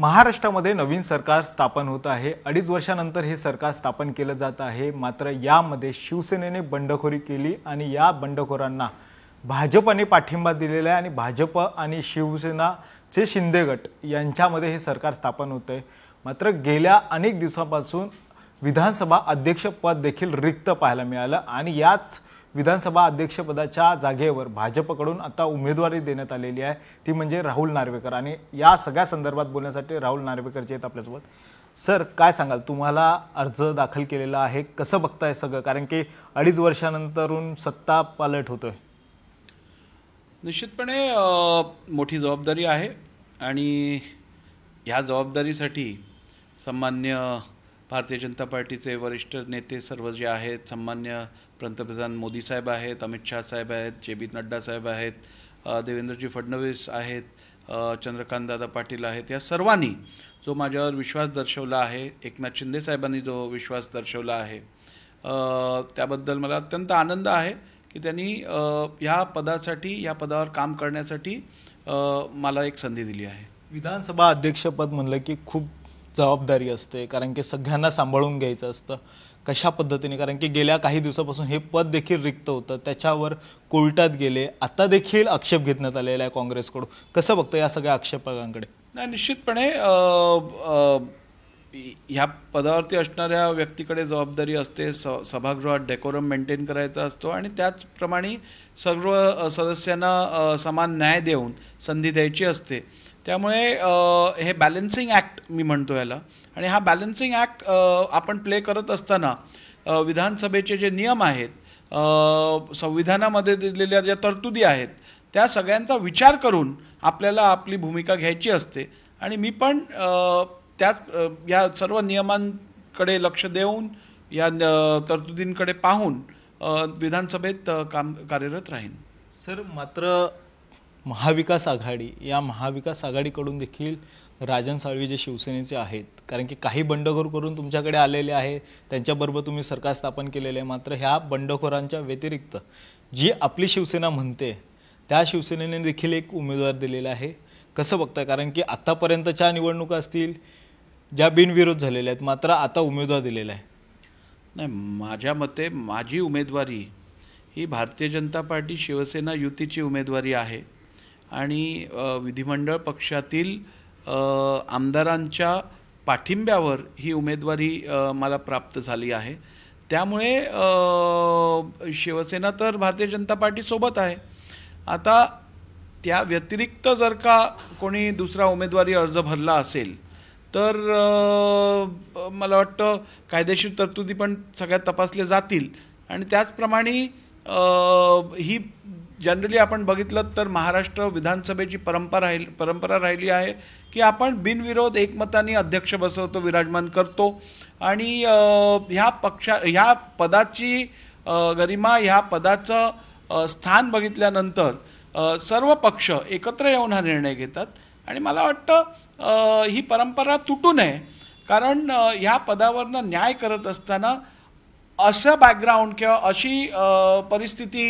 महाराष्ट्रामध्ये नवीन सरकार स्थापन होत आहे अडीच वर्षानंतर हे सरकार स्थापन केलं जात आहे मात्र यामध्ये शिवसेनेने बंडखोरी केली आणि या बंडखोरांना भाजपने पाठिंबा दिलेला आहे आणि भाजप आणि शिवसेनाचे शिंदे गट यांच्यामध्ये हे सरकार स्थापन होत आहे मात्र गेल्या अनेक दिवसापासून विधानसभा अध्यक्षपद देखील रिक्त पाहायला मिळालं आणि याच विधानसभा अध्यक्षपदाच्या जागेवर भाजपकडून आता उमेदवारी देण्यात आलेली आहे ती म्हणजे राहुल नार्वेकर आणि या सगळ्या संदर्भात बोलण्यासाठी राहुल जे आहेत आपल्यासोबत सर काय सांगाल तुम्हाला अर्ज दाखल केलेला आहे कसं बघताय सगळं कारण की अडीच वर्षानंतरून सत्ता पालट होतोय निश्चितपणे मोठी जबाबदारी आहे आणि ह्या जबाबदारीसाठी सामान्य भारतीय जनता पार्टीचे वरिष्ठ नेते सर्व जे आहेत सन्मान्य पंतप्रधान मोदी साहेब आहेत अमित शाह साहेब आहेत जे बी नड्डा साहेब आहेत देवेंद्रजी फडणवीस आहेत चंद्रकांतदादा पाटील आहेत या सर्वांनी जो माझ्यावर विश्वास दर्शवला आहे एकनाथ शिंदे साहेबांनी जो विश्वास दर्शवला आहे त्याबद्दल मला अत्यंत आनंद आहे की त्यांनी ह्या पदासाठी या पदावर काम करण्यासाठी मला एक संधी दिली आहे विधानसभा अध्यक्षपद म्हणलं की खूप जबाबदारी असते कारण की सगळ्यांना सांभाळून घ्यायचं असतं कशा पद्धतीने कारण की गेल्या काही दिवसापासून हे पद देखील रिक्त होतं त्याच्यावर कोर्टात गेले आता देखील आक्षेप घेतण्यात आलेला आहे काँग्रेसकडून कसं बघतं या सगळ्या आक्षेपकांकडे नाही निश्चितपणे ह्या पदावरती असणाऱ्या व्यक्तीकडे जबाबदारी असते स सभागृहात डेकोरम मेंटेन करायचा असतो आणि त्याचप्रमाणे सर्व सदस्यांना समान न्याय देऊन संधी द्यायची असते त्यामुळे हे बॅलन्सिंग ॲक्ट मी म्हणतो याला आणि हा बॅलन्सिंग ॲक्ट आपण प्ले करत असताना विधानसभेचे जे नियम आहेत संविधानामध्ये दिलेल्या ज्या तरतुदी आहेत त्या सगळ्यांचा विचार करून आपल्याला आपली भूमिका घ्यायची असते आणि मी पण त्या या सर्व नियमांकडे लक्ष देऊन या तरतुदींकडे पाहून विधानसभेत काम कार्यरत राहीन सर मात्र महाविकास आघाडी या महाविकास आघाडीकडून देखील राजन साळवी जे शिवसेनेचे आहेत कारण की काही बंडखोर करून तुमच्याकडे आलेले आहे त्यांच्याबरोबर तुम्ही सरकार स्थापन केलेले आहे मात्र ह्या बंडखोरांच्या व्यतिरिक्त जी आपली शिवसेना म्हणते त्या शिवसेनेने देखील एक उमेदवार दिलेला आहे कसं बघता कारण की आत्तापर्यंतच्या निवडणुका असतील ज्या बिनविरोध झालेल्या आहेत मात्र आता उमेदवार दिलेला आहे नाही माझ्या मते माझी उमेदवारी ही भारतीय जनता पार्टी शिवसेना युतीची उमेदवारी आहे आणि विधिमंडळ पक्षातील आमदारांच्या पाठिंब्यावर ही उमेदवारी मला प्राप्त झाली आहे त्यामुळे शिवसेना तर भारतीय जनता पार्टीसोबत आहे आता त्या व्यतिरिक्त जर का कोणी दुसरा उमेदवारी अर्ज भरला असेल तर मला वाटतं कायदेशीर तरतुदी पण सगळ्यात तपासल्या जातील आणि त्याचप्रमाणे ही जनरली आपण बघितलं तर महाराष्ट्र विधानसभेची परंपरा राहिल परंपरा राहिली आहे की आपण बिनविरोध एकमताने अध्यक्ष बसवतो विराजमान करतो आणि ह्या पक्षा ह्या पदाची गरिमा ह्या पदाचं स्थान बघितल्यानंतर सर्व पक्ष एकत्र येऊन हा निर्णय घेतात आणि मला वाटतं ही परंपरा तुटू नये कारण ह्या पदावरनं न्याय करत असताना असं बॅकग्राऊंड किंवा अशी परिस्थिती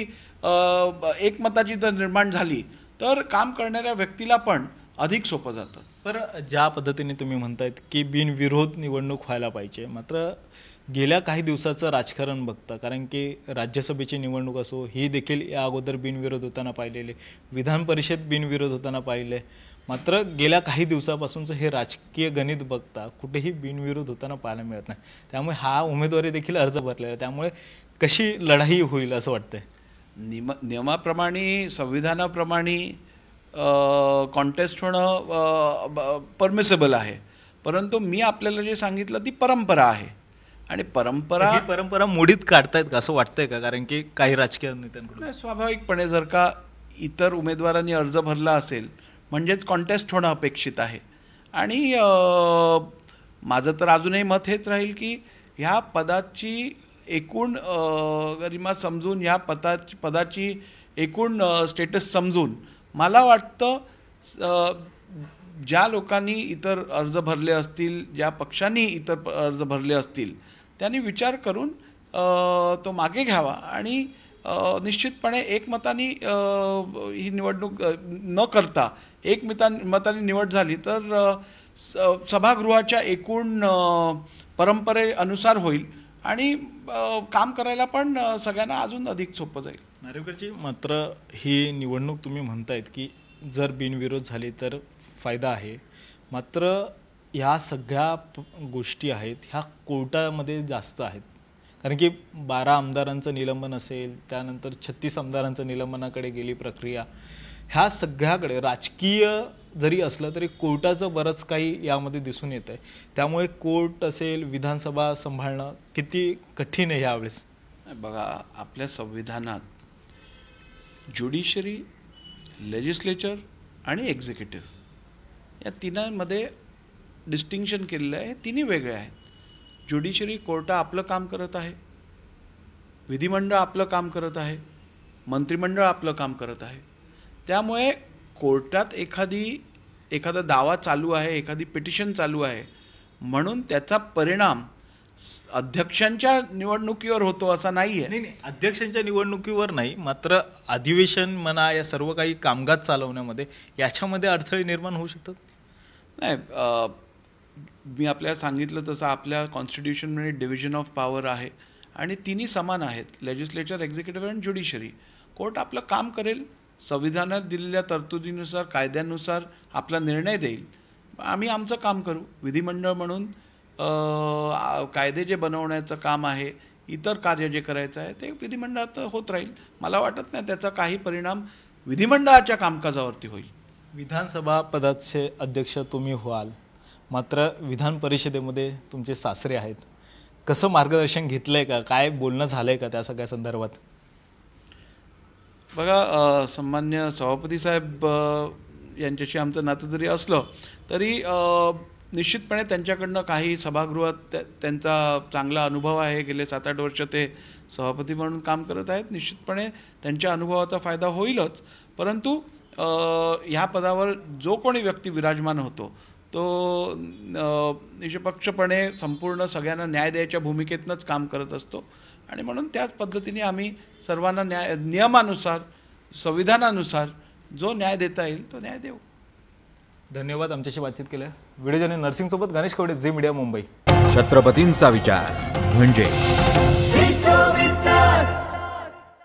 एकमताची जर निर्माण झाली तर काम करणाऱ्या व्यक्तीला पण अधिक सोपं जातं पर ज्या पद्धतीने तुम्ही म्हणतायत की बिनविरोध निवडणूक व्हायला पाहिजे मात्र गेल्या काही दिवसाचं राजकारण बघतं कारण की राज्यसभेची निवडणूक असो ही देखील या अगोदर बिनविरोध होताना पाहिलेली विधान परिषद बिनविरोध होताना पाहिले मात्र गेल्या काही दिवसापासूनचं हे राजकीय गणित बघता कुठेही बिनविरोध होताना पाहायला मिळत नाही त्यामुळे हा उमेदवारी देखील अर्ज भरलेला त्यामुळे कशी लढाई होईल असं वाटतंय नियम नियमाप्रमाणे संविधानाप्रमाणे कॉन्टेस्ट होणं परमिसेबल आहे परंतु मी आपल्याला जे सांगितलं ती परंपरा आहे आणि परंपरा परंपरा मोडीत काढतायत का असं वाटतंय का कारण की काही राजकीय नेत्यांकडून स्वाभाविकपणे जर का इतर उमेदवारांनी अर्ज भरला असेल म्हणजेच कॉन्टेस्ट होणं अपेक्षित आहे आणि माझं तर अजूनही मत हेच राहील की ह्या पदाची एकूण गरिमा समजून ह्या पदाची पदाची एकूण स्टेटस समजून मला वाटतं ज्या लोकांनी इतर अर्ज भरले असतील ज्या पक्षांनी इतर अर्ज भरले असतील त्यांनी विचार करून तो मागे घ्यावा आणि निश्चितपणे एकमताने ही निवडणूक न करता एकमता मताने निवड झाली तर सभागृहाच्या एकूण परंपरे अनुसार होईल आणि काम करायला पण सगळ्यांना अजून अधिक सोपं जाईल नार्वेकरजी मात्र ही निवडणूक तुम्ही म्हणतायत की जर बिनविरोध झाली तर फायदा आहे मात्र ह्या सगळ्या गोष्टी आहेत ह्या कोर्टामध्ये जास्त आहेत कारण की बारा आमदारांचं निलंबन असेल त्यानंतर छत्तीस आमदारांचं निलंबनाकडे गेली प्रक्रिया ह्या सगळ्याकडे राजकीय जरी असलं तरी कोर्टाचं बरंच काही यामध्ये दिसून येतं आहे त्यामुळे कोर्ट असेल विधानसभा सांभाळणं किती कठीण आहे यावेळेस बघा आपल्या संविधानात ज्युडिशरी लेजिस्लेचर आणि एक्झिक्युटिव्ह या तिनांमध्ये डिस्टिंक्शन केलेलं आहे तिन्ही वेगळे आहेत ज्युडिशरी कोर्टा आपलं काम करत आहे विधिमंडळ आपलं काम करत आहे मंत्रिमंडळ आपलं काम करत आहे त्यामुळे कोर्टात एखादी एखादा दावा चालू आहे एखादी पिटिशन चालू आहे म्हणून त्याचा परिणाम अध्यक्षांच्या निवडणुकीवर होतो असा नाही आहे नाही अध्यक्षांच्या निवडणुकीवर नाही मात्र अधिवेशन म्हणा या सर्व काही कामकाज चालवण्यामध्ये याच्यामध्ये अडथळे निर्माण होऊ शकतात नाही मी आपल्याला सांगितलं तसं आपल्या म्हणजे डिव्हिजन ऑफ पॉवर आहे आणि तिन्ही समान आहेत legislature executive and judiciary court आपलं काम करेल संविधानात दिलेल्या तरतुदीनुसार कायद्यानुसार आपला निर्णय देईल आम्ही आमचं काम करू विधिमंडळ म्हणून कायदे जे बनवण्याचं काम आहे इतर कार्य जे करायचं आहे ते विधिमंडळात होत राहील मला वाटत नाही त्याचा काही परिणाम विधिमंडळाच्या कामकाजावरती होईल विधानसभा पदाचे अध्यक्ष तुम्ही व्हाल मात्र विधान परिषदेमध्ये तुमचे सासरे आहेत कसं मार्गदर्शन घेतलं आहे का काय बोलणं झालं आहे का त्या सगळ्या संदर्भात बघा सन्मान्य सभापती साहेब यांच्याशी आमचं नातं जरी असलं तरी निश्चितपणे त्यांच्याकडनं काही सभागृहात त्यांचा चांगला अनुभव आहे गेले सात आठ वर्ष ते सभापती म्हणून काम करत आहेत निश्चितपणे त्यांच्या अनुभवाचा फायदा होईलच परंतु ह्या पदावर जो कोणी व्यक्ती विराजमान होतो तो निष्पक्षपणे संपूर्ण सगळ्यांना न्याय द्यायच्या भूमिकेतनंच काम करत असतो आणि म्हणून त्याच पद्धतीने आम्ही सर्वांना न्याय नियमानुसार संविधानानुसार जो न्याय देता येईल तो न्याय देऊ धन्यवाद आमच्याशी बातचीत केल्या व्हिडिओ नर्सिंगसोबत गणेश कवडे जे मीडिया मुंबई छत्रपतींचा विचार म्हणजे